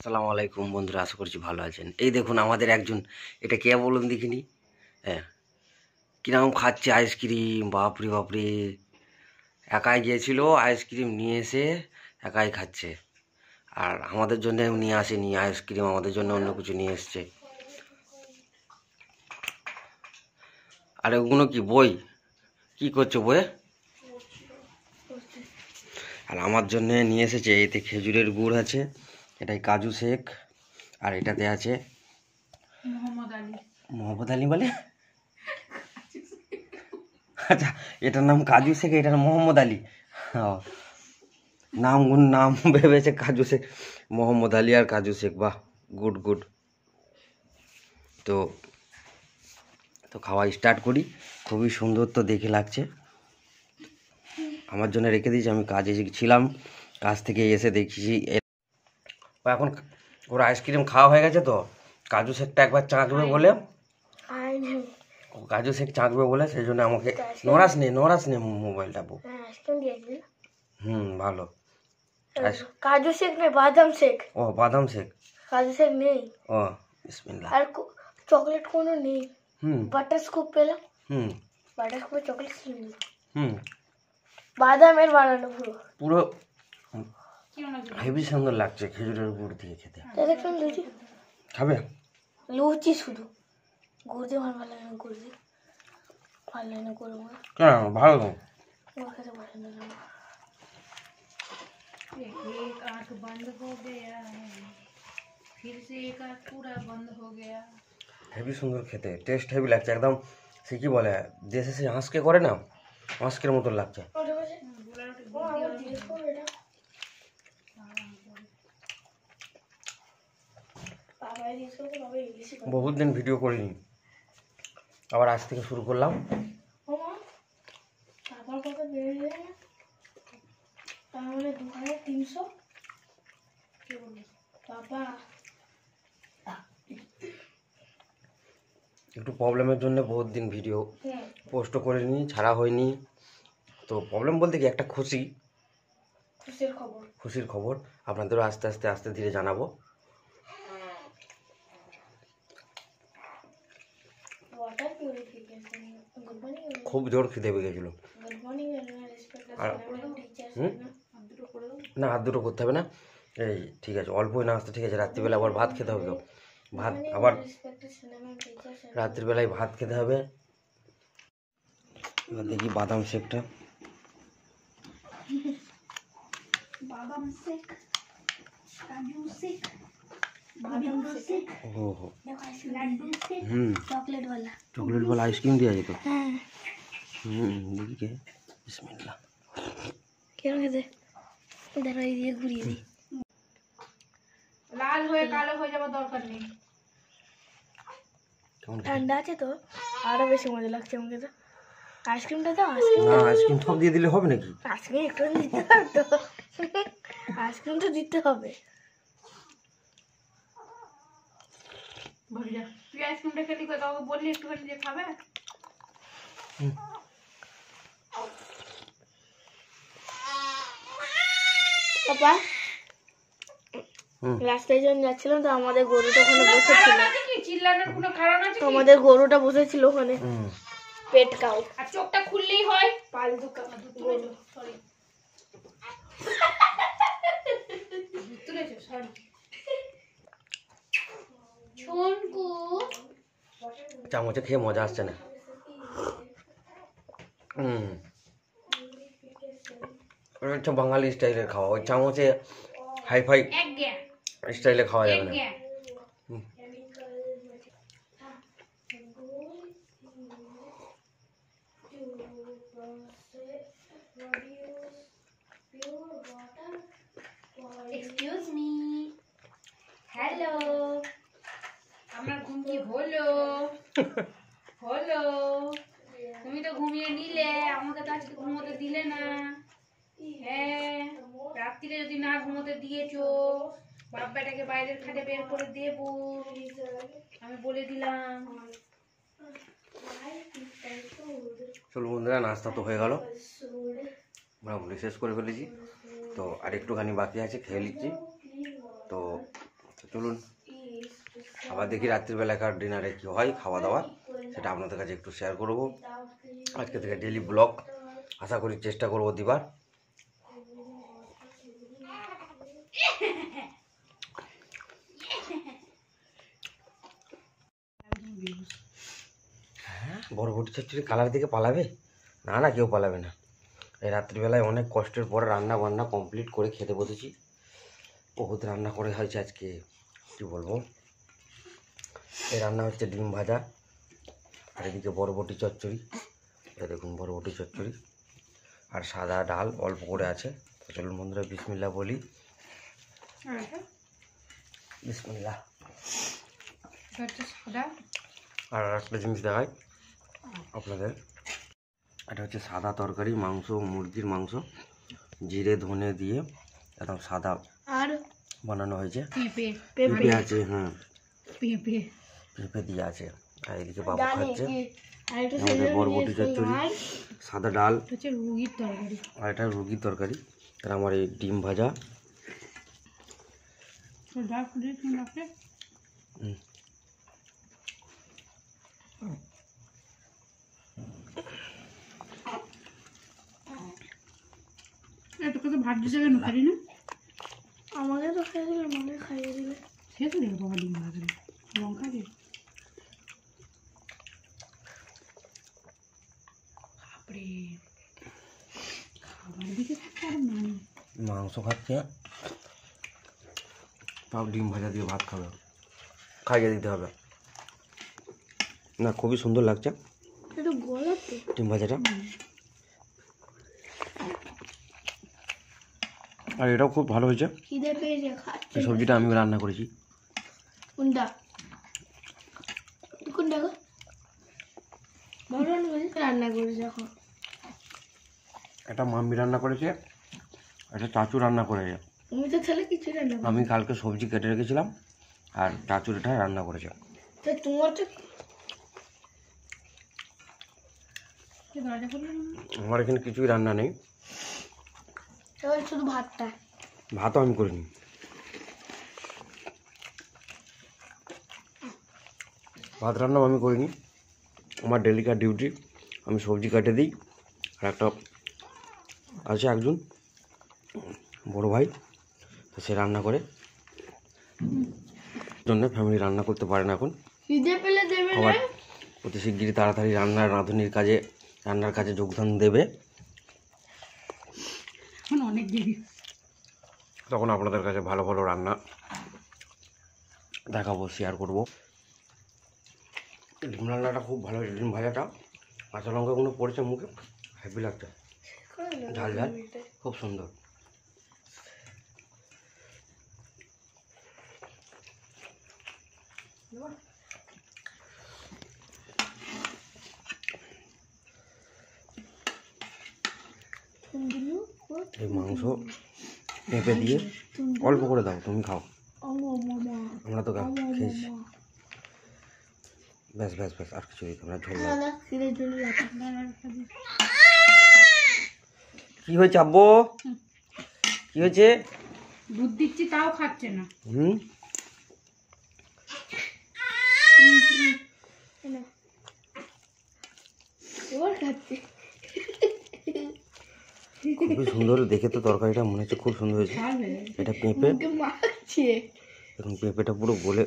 আসসালামু আলাইকুম বন্ধুরা আশা করছি ভালো আছেন এই দেখুন আমাদের একজন এটা কে বলুন দেখিনি হ্যাঁ কীরকম খাচ্ছে আইসক্রিম বাপরে বাপরে একাই গিয়েছিল আইসক্রিম নিয়ে এসে একাই খাচ্ছে আর আমাদের জন্য নিয়ে আসেনি আইসক্রিম আমাদের জন্য অন্য কিছু নিয়ে এসছে আর ওগুলো কি বই কি করছো বইয়ে আর আমার জন্য নিয়ে এসেছে এতে খেজুরের গুড় আছে এটাই কাজু শেখ আর এটাতে আছে মোহাম্মদ আলী মোহাম্মদ আলী বলে আচ্ছা এটার নাম কাজু শেখ এটার মোহাম্মদ আলী নাম গুণ নাম ভেবেছে কাজু শেখ মোহাম্মদ আলী আর কাজু শেখ বাহ গুড গুড তো তো খাওয়া স্টার্ট করি খুবই সুন্দর তো দেখে লাগছে আমার জন্য রেখে দিয়েছি আমি কাজে ছিলাম কাজ থেকে এসে দেখছি ও এখন ওর আইসক্রিম খাওয়া হয়ে গেছে তো কাজু শেকটা একবার চাঁকবে বলে ও কাজু শেক চাঁকবে বলে সেই জন্য আমাকে নড়াস নে নড়াস নে মোবাইলটা বউ হ্যাঁ, হুম ভালো কাজু শেক নেই বাদাম শেক ও বাদাম শেক কাজু শেক নেই ও বিসমিল্লাহ আর চকলেট কোনো নেই হুম বাটার স্কুপ পেলাম হুম বাটার স্কুপে চকলেট হুম বাদামের বানানো পুরো পুরো হেভি সুন্দর লাগছে খেজুরের গুড় দিয়ে খেতে খাবে লুচি শুধু গুড় দিয়ে ভালো লাগে গুড় দিয়ে ভালো লাগে না গুড় কেন ভালো তো না হেভি সুন্দর খেতে টেস্ট হেভি লাগছে একদম সে কি বলে দেশে সে হাঁসকে করে না হাঁসকের মতন লাগছে বহুত দিন ভিডিও করিনি আবার আজ থেকে শুরু করলাম একটু প্রবলেমের জন্য বহুত দিন ভিডিও পোস্ট করিনি ছাড়া হয়নি তো প্রবলেম বলতে কি একটা খুশি খুশির খবর খুশির খবর আপনাদেরও আস্তে আস্তে আস্তে ধীরে জানাবো খুব জোর খিদে পেয়ে গেছিলো আর না হাত দুটো করতে হবে না এই ঠিক আছে অল্পই না আসতে ঠিক আছে রাত্রিবেলা আবার ভাত খেতে হবে ভাত আবার রাত্রিবেলায় ভাত খেতে হবে এবার দেখি বাদাম শেকটা বাদাম শেক কাজু শেক চকলেট বলা আইসক্রিম দেওয়া যেত হ্যাঁ। ঠান্ডা আছে তো আরো বেশি মজা লাগছে আমাকে তো আইসক্রিমটা তো আইসক্রিম আইসক্রিম দিলে হবে একটু আইসক্রিম তো দিতে হবে তুই আইসক্রিমটা খেলি কাউকে বললি একটুখানি যে খাবে পাপা রাস্তায় যখন যাচ্ছিলাম তো আমাদের গরুটা ওখানে বসেছিল চিল্লানোর কোনো কারণ আছে আমাদের গরুটা বসেছিল ওখানে পেট কাউ আর চোখটা খুললেই হয় পাল সরি তুলেছো সরি চামচে খেয়ে মজা আসছে না হুম হচ্ছে বাঙালি স্টাইলের খাওয়া ওই চামচে হাইফাই স্টাইলে খাওয়া যাবে না হলো তুমি তো ঘুমিয়ে নিলে আমাকে তো আজকে ঘুমোতে দিলে না হ্যাঁ রাত্রিরে যদি না ঘুমোতে দিয়েছো বাপ বাইরের খাটে বের করে দেব আমি বলে দিলাম চলো বন্ধুরা নাস্তা তো হয়ে গেল মোটামুটি শেষ করে ফেলেছি তো আর একটুখানি বাকি আছে খেয়ে নিচ্ছি তো চলুন আবার দেখি রাত্রিবেলাকার ডিনারে কী হয় খাওয়া দাওয়া সেটা আপনাদের কাছে একটু শেয়ার করব আজকে থেকে ডেলি ব্লগ আশা করি চেষ্টা করব দিবার বরবটি চচ্চড়ি কালার দিকে পালাবে না না কেউ পালাবে না এই রাত্রিবেলায় অনেক কষ্টের পরে রান্না বান্না কমপ্লিট করে খেতে বসেছি বহুত রান্না করে হয়েছে আজকে কী বলবো এ রান্না হচ্ছে ডিম ভাজা আর এদিকে বরবটি চচ্চড়ি এটা দেখুন বরবটি চচ্চড়ি আর সাদা ডাল অল্প করে আছে চলুন বন্ধুরা বিসমিল্লা বলি বিসমিল্লা আর একটা জিনিস দেখাই আপনাদের এটা হচ্ছে সাদা তরকারি মাংস মুরগির মাংস জিরে ধনে দিয়ে একদম সাদা আর বানানো হয়েছে পেঁপে আছে হ্যাঁ পেঁপে পেঁপে দিয়ে আছে আর এদিকে বাবা খাচ্ছে আমাদের বরবটি চচ্চড়ি সাদা ডাল রুগীর তরকারি আর এটা রুগীর তরকারি আর আমার এই ডিম ভাজা তো ভাত দিতে না খালি আমাকে তো খাইয়ে দিলে মনে খাইয়ে দিলে সে তো দেখো বাবা ডিম ভাজা লঙ্কা দিয়ে মাংস খাচ্ছে তাও ডিম ভাজা দিয়ে ভাত খাবে খাইয়ে দিতে হবে না খুবই সুন্দর লাগছে ডিম ভাজাটা আর এটাও খুব ভালো হয়েছে এই সবজিটা আমি রান্না করেছি রান্না করেছি এখন এটা মাম্মি রান্না করেছে আচ্ছা চাচু রান্না করে যাও তুমি তো তাহলে কিছু রান্না আমি কালকে সবজি কেটে রেখেছিলাম আর চাচুর এটা রান্না করেছে তো তোমার আমার এখানে কিছুই রান্না নেই শুধু ভাতটা ভাতও আমি করিনি ভাত রান্নাও আমি করিনি আমার ডেলিকার ডিউটি আমি সবজি কাটে দিই আর একটা আছে একজন বড় ভাই তো সে রান্না করে জন্য ফ্যামিলি রান্না করতে পারে না এখন আবার অতি শিগগিরই তাড়াতাড়ি রান্নার রাঁধুনির কাজে রান্নার কাজে যোগদান দেবে তখন আপনাদের কাছে ভালো ভালো রান্না দেখাবো শেয়ার করব ডিম রান্নাটা খুব ভালো হয়েছে ডিম ভাজাটা কাঁচা লঙ্কাগুলো পড়েছে মুখে হ্যাপি লাগছে ঝাল ঝাল খুব সুন্দর এই মাংস পেঁপে দিয়ে অল্প করে দাও তুমি খাও আমরা তো খেয়েছি ব্যাস ব্যাস ব্যাস আর কিছু ঝোল কি হয়েছে আব্বো কি হয়েছে দুধ দিচ্ছি তাও খাচ্ছে না হুম খুবই সুন্দর দেখে তো তরকারিটা মনে হচ্ছে খুব সুন্দর হয়েছে এটা পেঁপে এখন পেঁপেটা পুরো গলে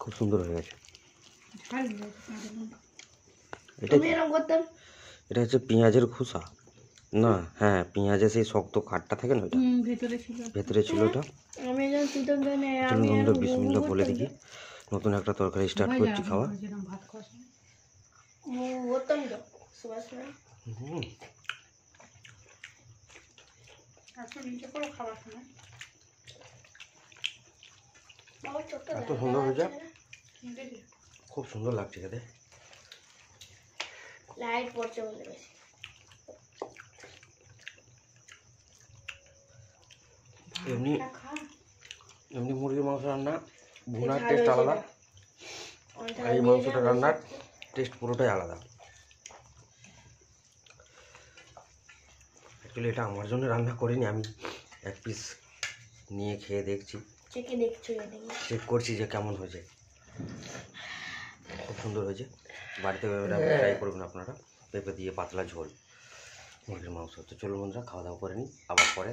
খুব সুন্দর হয়ে গেছে এটা এটা হচ্ছে পেঁয়াজের খোসা না হ্যাঁ পেঁয়াজে সেই শক্ত কাঠটা থাকে না ওটা ভেতরে ছিল ভেতরে ছিল ওটা আমি বন্ধু বলে দেখি নতুন একটা তরকারি স্টার্ট করছি খাওয়া আচ্ছা, এত সুন্দর হয়েছে খুব সুন্দর লাগছে খেতে লাইট পড়ছে বলে এমনি এমনি মুরগির মাংস রান্না ভুনার টেস্ট আলাদা আর এই মাংসটা রান্নার টেস্ট পুরোটাই আলাদা অ্যাকচুয়ালি এটা আমার জন্য রান্না করিনি আমি এক পিস নিয়ে খেয়ে দেখছি চেক করছি যে কেমন হয়েছে খুব সুন্দর হয়েছে বাড়িতে ট্রাই হ্যাঁ। করবেন আপনারা পেঁপে দিয়ে পাতলা ঝোল মুরগির মাংস তো চলুন বন্ধুরা খাওয়া দাওয়া করে নিই আবার পরে